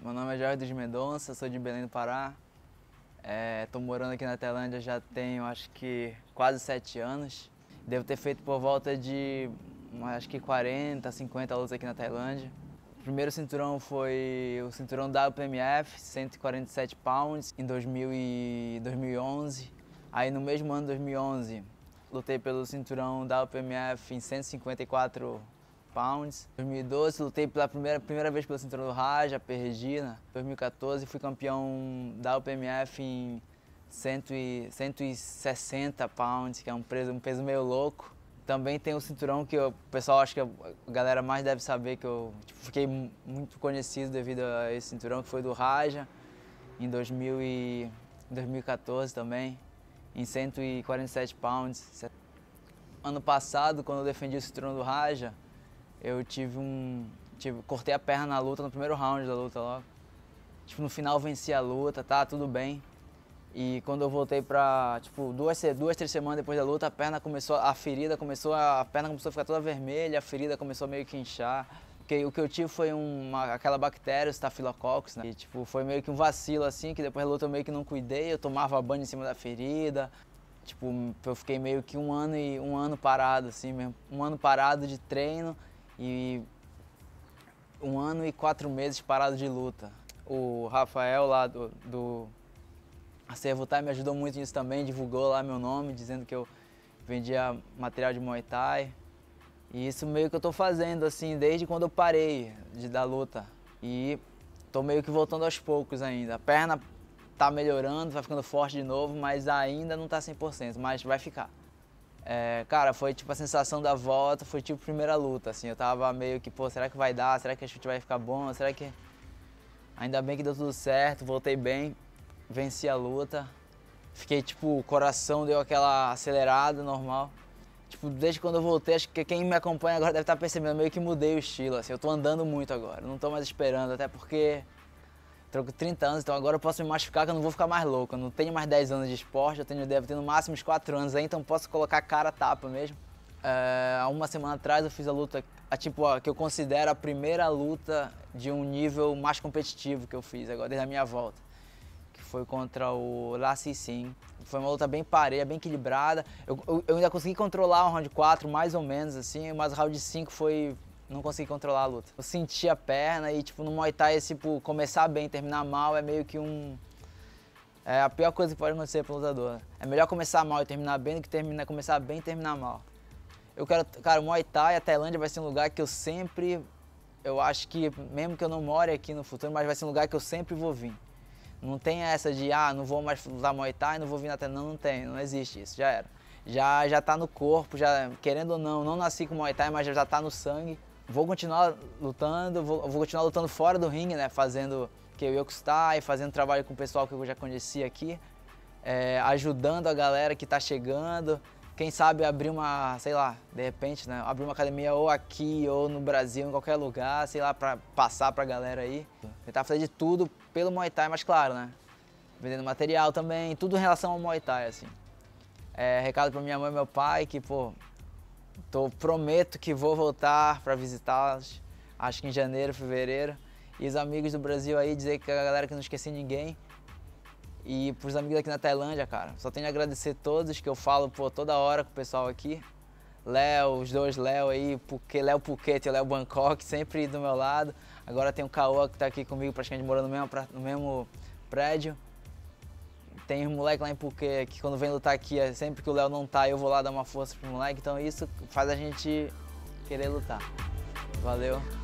Meu nome é Jorge de Mendonça, sou de Belém do Pará. Estou é, morando aqui na Tailândia já tenho, acho que, quase sete anos. Devo ter feito por volta de, hum, acho que 40, 50 lutas aqui na Tailândia. O primeiro cinturão foi o cinturão WPMF 147 pounds, em 2000 e 2011. Aí no mesmo ano, 2011, lutei pelo cinturão WPMF em 154 pounds. Em 2012 lutei pela primeira, primeira vez pelo cinturão do Raja, perdi. Né? Em 2014 fui campeão da UPMF em 160 pounds, que é um peso, um peso meio louco. Também tem o cinturão que eu, o pessoal acho que a galera mais deve saber que eu tipo, fiquei muito conhecido devido a esse cinturão que foi do Raja em 2000 e, 2014 também, em 147 pounds. Ano passado, quando eu defendi o cinturão do Raja, eu tive um. Tive, cortei a perna na luta, no primeiro round da luta logo. Tipo, no final venci a luta, tá tudo bem. E quando eu voltei pra, tipo, duas, duas, três semanas depois da luta, a perna começou, a ferida começou, a perna começou a ficar toda vermelha, a ferida começou a meio que inchar. Porque o que eu tive foi uma, aquela bactéria, o Staphylococcus, né? E, tipo, foi meio que um vacilo, assim, que depois da luta eu meio que não cuidei, eu tomava banho em cima da ferida. Tipo, eu fiquei meio que um ano e um ano parado, assim mesmo. Um ano parado de treino, e um ano e quatro meses parado de luta. O Rafael lá do, do Acervo Thai me ajudou muito nisso também, divulgou lá meu nome, dizendo que eu vendia material de Muay Thai. E isso meio que eu tô fazendo, assim, desde quando eu parei de dar luta. E tô meio que voltando aos poucos ainda. A perna tá melhorando, vai ficando forte de novo, mas ainda não tá 100%, mas vai ficar. É, cara, foi tipo a sensação da volta, foi tipo primeira luta, assim. Eu tava meio que, pô, será que vai dar? Será que a chute vai ficar bom? Será que. Ainda bem que deu tudo certo, voltei bem, venci a luta. Fiquei tipo, o coração deu aquela acelerada normal. Tipo, desde quando eu voltei, acho que quem me acompanha agora deve estar tá percebendo, meio que mudei o estilo, assim. Eu tô andando muito agora, não tô mais esperando, até porque Tô com 30 anos, então agora eu posso me machucar que eu não vou ficar mais louco. Eu não tenho mais 10 anos de esporte, eu tenho, devo ter no máximo uns 4 anos aí, então posso colocar cara tapa mesmo. É, há uma semana atrás eu fiz a luta, a, tipo, a, que eu considero a primeira luta de um nível mais competitivo que eu fiz agora, desde a minha volta. Que foi contra o Lassi Sim. Foi uma luta bem pareia, bem equilibrada. Eu, eu, eu ainda consegui controlar o round 4, mais ou menos, assim, mas o round 5 foi não consegui controlar a luta. Eu senti a perna e, tipo, no Muay Thai, esse, tipo, começar bem terminar mal é meio que um... É a pior coisa que pode acontecer para pro lutador. É melhor começar mal e terminar bem do que terminar, começar bem e terminar mal. Eu quero... Cara, o Muay Thai, a Tailândia vai ser um lugar que eu sempre... Eu acho que, mesmo que eu não more aqui no futuro, mas vai ser um lugar que eu sempre vou vir. Não tem essa de, ah, não vou mais lutar Muay Thai, não vou vir na Tailândia. Não, não tem, não existe isso, já era. Já, já tá no corpo, já, querendo ou não, não nasci com Muay Thai, mas já tá no sangue vou continuar lutando, vou, vou, continuar lutando fora do ringue, né? Fazendo que eu ia custar e fazendo trabalho com o pessoal que eu já conhecia aqui, é, ajudando a galera que está chegando. Quem sabe abrir uma, sei lá, de repente, né? Abrir uma academia ou aqui ou no Brasil, em qualquer lugar, sei lá, para passar para a galera aí. Tentar fazer de tudo pelo Muay Thai, mas claro, né? Vendendo material também, tudo em relação ao Muay Thai, assim. É, recado para minha mãe e meu pai que, pô, Tô, prometo que vou voltar para visitá-los, acho que em janeiro, fevereiro. E os amigos do Brasil aí, dizer que a galera que não esqueci ninguém. E pros amigos aqui na Tailândia, cara, só tenho a agradecer todos que eu falo pô, toda hora com o pessoal aqui. Léo, os dois Léo aí, porque Léo Puquet e Léo Bangkok, sempre do meu lado. Agora tem o Caoa que está aqui comigo, praticamente morando no mesmo, no mesmo prédio. Tem um moleque lá em Puquê que quando vem lutar aqui, é sempre que o Léo não tá, eu vou lá dar uma força pro moleque. Então isso faz a gente querer lutar. Valeu.